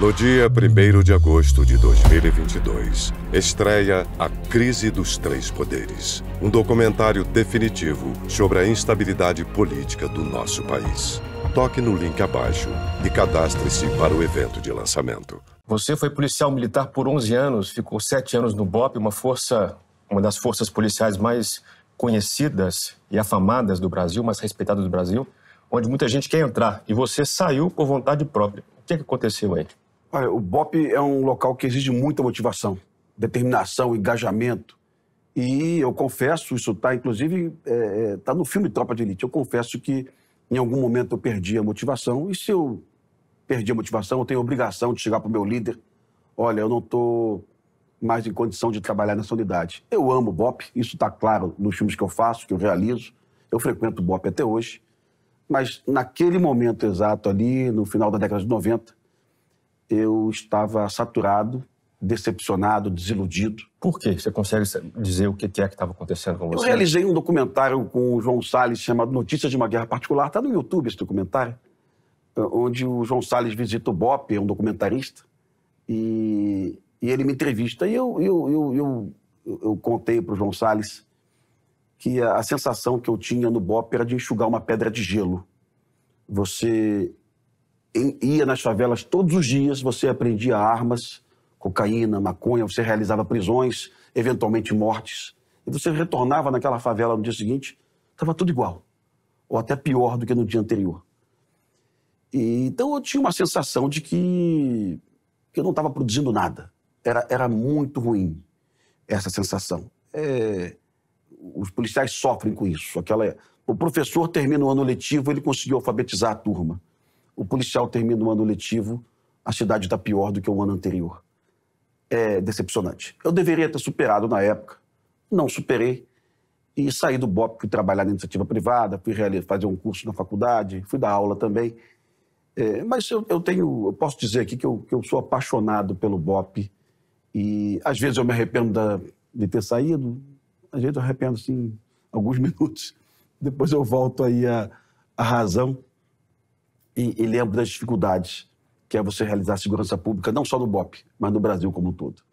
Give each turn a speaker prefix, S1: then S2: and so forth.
S1: No dia 1 de agosto de 2022, estreia A Crise dos Três Poderes, um documentário definitivo sobre a instabilidade política do nosso país. Toque no link abaixo e cadastre-se para o evento de lançamento. Você foi policial militar por 11 anos, ficou 7 anos no BOP, uma força, uma das forças policiais mais conhecidas e afamadas do Brasil, mais respeitadas do Brasil, onde muita gente quer entrar, e você saiu por vontade própria. O que, é que aconteceu aí?
S2: Olha, o BOP é um local que exige muita motivação, determinação, engajamento. E eu confesso, isso está inclusive é, é tá no filme Tropa de Elite. Eu confesso que em algum momento eu perdi a motivação. E se eu perdi a motivação, eu tenho a obrigação de chegar para o meu líder: olha, eu não estou mais em condição de trabalhar nessa unidade. Eu amo o BOP, isso está claro nos filmes que eu faço, que eu realizo. Eu frequento o BOP até hoje. Mas naquele momento exato ali, no final da década de 90, eu estava saturado, decepcionado, desiludido. Por quê? Você consegue
S1: dizer o que é que estava acontecendo com você? Eu realizei
S2: um documentário com o João Salles chamado Notícias de uma Guerra Particular. Está no YouTube esse documentário, eh, onde o João Salles visita o Bop, é um documentarista, e, e ele me entrevista. E eu, eu, eu, eu, eu contei para o João Salles que a, sensação que eu tinha no Bop era de enxugar uma pedra de gelo. Você ia nas favelas todos os dias, você aprendia armas, cocaína, maconha, você realizava prisões, eventualmente mortes. E você retornava naquela favela no dia seguinte, estava tudo igual, ou até pior do que no dia anterior. E, então eu tinha uma sensação de que, que eu não estava produzindo nada. Era, era muito ruim essa sensação. É, os policiais sofrem com isso. Aquela, é, o professor termina o ano letivo, ele conseguiu alfabetizar a turma o policial termina o ano letivo, a cidade está pior do que o ano anterior. É decepcionante. Eu deveria ter superado na época, não superei. E saí do BOP, fui trabalhar na iniciativa privada, fui fazer um curso na faculdade, fui dar aula também. É, mas eu, eu, tenho, eu posso dizer aqui que eu, que eu, sou apaixonado pelo BOP e às vezes eu me arrependo da, de ter saído, às vezes eu arrependo assim alguns minutos. Depois eu volto aí a à razão e, e lembro das dificuldades que é você realizar segurança pública, não só no BOP, mas no Brasil como um todo.